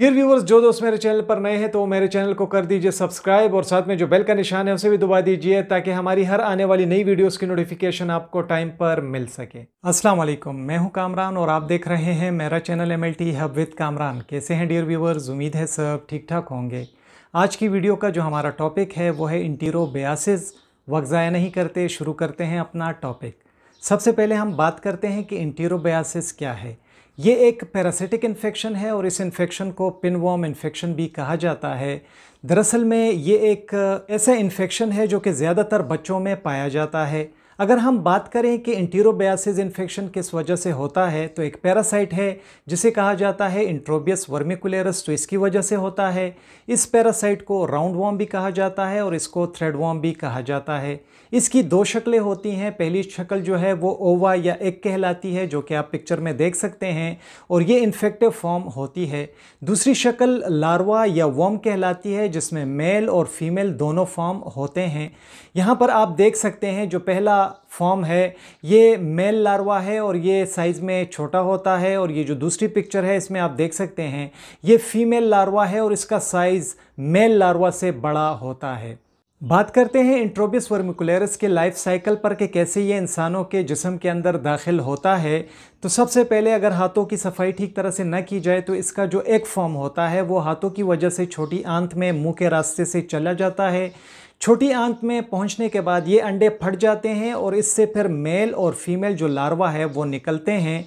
dear viewers जो दोस्त मेरे चैनल पर नए हैं तो मेरे चैनल को कर दीजिए सब्सक्राइब और साथ में जो बेल का निशान है उसे भी दबा दीजिए ताकि हमारी हर आने वाली नई वीडियोस की नोटिफिकेशन आपको टाइम पर मिल सके अस्सलाम वालेकुम मैं हूं कामरान और आप देख रहे हैं मेरा channel M L T hub with Kamran कैसे हैं डियर व्यूवर्स उम्मीद है सब ठीक ठाक होंगे आज की वीडियो का जो हमारा टॉपिक है वो है इंटीरो बयासिस वक्त ज़ाया नहीं करते शुरू करते हैं अपना टॉपिक सबसे पहले हम बात करते हैं कि इंटीरो बयासिस क्या है ये एक पैरासिटिक इन्फेक्शन है और इस इन्फेक्शन को पिनवॉम इन्फेक्शन भी कहा जाता है दरअसल में ये एक ऐसा इन्फेक्शन है जो कि ज़्यादातर बच्चों में पाया जाता है अगर हम बात करें कि इंटीरोबियासिस इन्फेक्शन किस वजह से होता है तो एक पैरासाइट है जिसे कहा जाता है इंट्रोबियस वर्मिकुलरस तो इसकी वजह से होता है इस पैरासाइट को राउंड वॉम भी कहा जाता है और इसको थ्रेड वॉम भी कहा जाता है इसकी दो शक्लें होती हैं पहली शक्ल जो है वो ओवा या एक कहलाती है जो कि आप पिक्चर में देख सकते हैं और ये इन्फेक्टिव फॉर्म होती है दूसरी शक्ल लार्वा या वॉम कहलाती है जिसमें मेल और फीमेल दोनों फॉर्म होते हैं यहाँ पर आप देख सकते हैं जो पहला फॉर्म है ये मेल लार्वा है और ये साइज़ में छोटा होता है और ये जो दूसरी पिक्चर है इसमें आप देख सकते हैं ये फीमेल लार्वा है और इसका साइज़ मेल लार्वा से बड़ा होता है बात करते हैं इंट्रोबिस वर्मिकुलरस के लाइफ साइकिल पर कि कैसे ये इंसानों के जिसम के अंदर दाखिल होता है तो सबसे पहले अगर हाथों की सफाई ठीक तरह से न की जाए तो इसका जो एक फॉर्म होता है वो हाथों की वजह से छोटी आंत में मुंह के रास्ते से चला जाता है छोटी आंत में पहुंचने के बाद ये अंडे फट जाते हैं और इससे फिर मेल और फीमेल जो लार्वा है वो निकलते हैं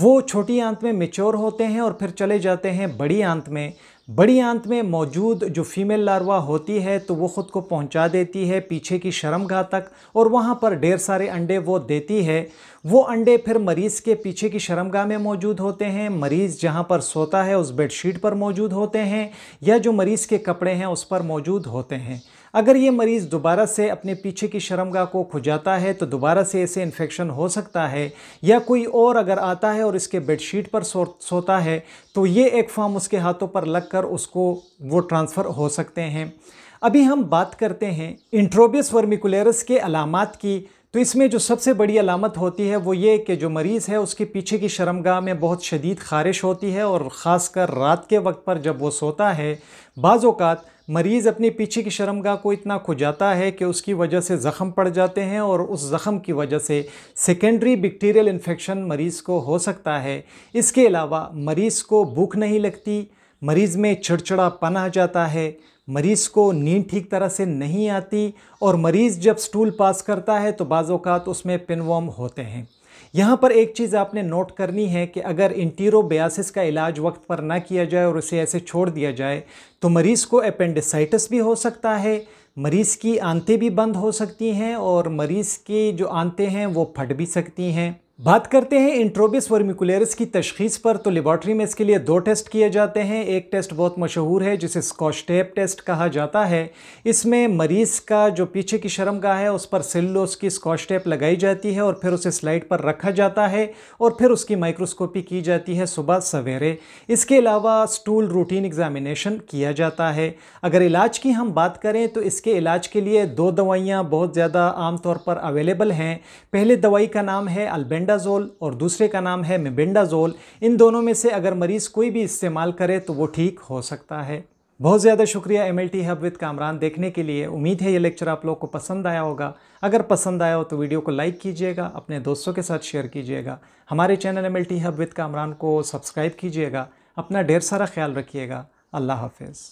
वो छोटी आंत में मेच्योर होते हैं और फिर चले जाते हैं बड़ी आंत में बड़ी आंत में मौजूद जो फीमेल लार्वा होती है तो वो ख़ुद को पहुंचा देती है पीछे की शर्मगाह तक और वहाँ पर ढेर सारे अंडे वो देती है वो अंडे फिर मरीज़ के पीछे की शर्मगाह में मौजूद होते हैं मरीज़ जहाँ पर सोता है उस बेडशीट पर मौजूद होते हैं या जो मरीज़ के कपड़े हैं उस पर मौजूद होते हैं अगर ये मरीज़ दोबारा से अपने पीछे की शर्मगा को खुजाता है तो दोबारा से इसे इन्फेक्शन हो सकता है या कोई और अगर आता है और इसके बेडशीट पर सो सोता है तो ये एक फॉर्म उसके हाथों पर लग कर उसको वो ट्रांसफ़र हो सकते हैं अभी हम बात करते हैं इंट्रोबियस वर्मिकुलरस के अलामत की तो इसमें जो सबसे बड़ी अलामत होती है वो ये कि जो मरीज़ है उसके पीछे की शर्मगाह में बहुत शदीद ख़ारिश होती है और ख़ासकर रात के वक्त पर जब वो सोता है बाज़ात मरीज़ अपने पीछे की शर्मगाह को इतना खुजाता है कि उसकी वजह से ज़ख़म पड़ जाते हैं और उस ज़ख़म की वजह से सेकेंडरी बैक्टीरियल इन्फेक्शन मरीज़ को हो सकता है इसके अलावा मरीज़ को भूख नहीं लगती मरीज़ में चिड़चिड़ापन आ जाता है मरीज़ को नींद ठीक तरह से नहीं आती और मरीज़ जब स्टूल पास करता है तो बाज़ात उसमें पिनवॉम होते हैं यहाँ पर एक चीज़ आपने नोट करनी है कि अगर इंटीरोबियासिस का इलाज वक्त पर ना किया जाए और उसे ऐसे छोड़ दिया जाए तो मरीज़ को अपेंडिसाइटिस भी हो सकता है मरीज़ की आंतें भी बंद हो सकती हैं और मरीज़ की जो आंतें हैं वो फट भी सकती हैं बात करते हैं इंट्रोबिस वर्मिकुलेरिस की तशखीस पर तो लेबॉर्ट्री में इसके लिए दो टेस्ट किए जाते हैं एक टेस्ट बहुत मशहूर है जिसे स्कॉस्टेप टेस्ट कहा जाता है इसमें मरीज़ का जो पीछे की शर्मगाह है उस पर सेल्लोस की स्कॉस्टेप लगाई जाती है और फिर उसे स्लाइड पर रखा जाता है और फिर उसकी माइक्रोस्कोपी की जाती है सुबह सवेरे इसके अलावा स्टूल रूटीन एग्ज़ामिनेशन किया जाता है अगर इलाज की हम बात करें तो इसके इलाज के लिए दो दवाइयाँ बहुत ज़्यादा आमतौर पर अवेलेबल हैं पहले दवाई का नाम है अल्बेंड मेफेंडाजोल और दूसरे का नाम है मेबेंडाजोल इन दोनों में से अगर मरीज़ कोई भी इस्तेमाल करे तो वो ठीक हो सकता है बहुत ज़्यादा शुक्रिया M L T hub with Kamran देखने के लिए उम्मीद है ये लेक्चर आप लोग को पसंद आया होगा अगर पसंद आया हो तो वीडियो को लाइक कीजिएगा अपने दोस्तों के साथ शेयर कीजिएगा हमारे channel M L T hub with Kamran को सब्सक्राइब कीजिएगा अपना ढेर सारा ख्याल रखिएगा अल्लाह हाफिज़